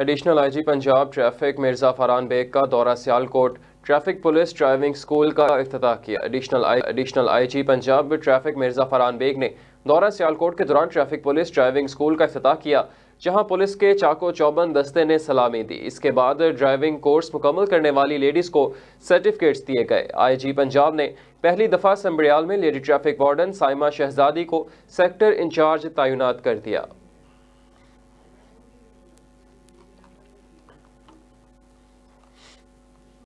additional IG Punjab traffic Mirza Farhan Baig का दौरा Sialkot traffic police driving school का अफ्ताह किया additional I additional IG Punjab traffic Mirza Farhan Baig ने दौरा सियालकोट के दौरान ट्रैफिक पुलिस ड्राइविंग स्कूल का अफ्ताह किया जहां पुलिस के चाको चौबन दस्ते ने सलामी दी इसके बाद ड्राइविंग कोर्स मुकम्मल करने वाली लेडीज़ को सर्टिफिकेट्स दिए गए आईजी पंजाब ने पहली दफ़ा संबड़ियाल में लेडी ट्रैफिक वार्डन साइमा शहजादी को सेक्टर इंचार्ज तैनात कर दिया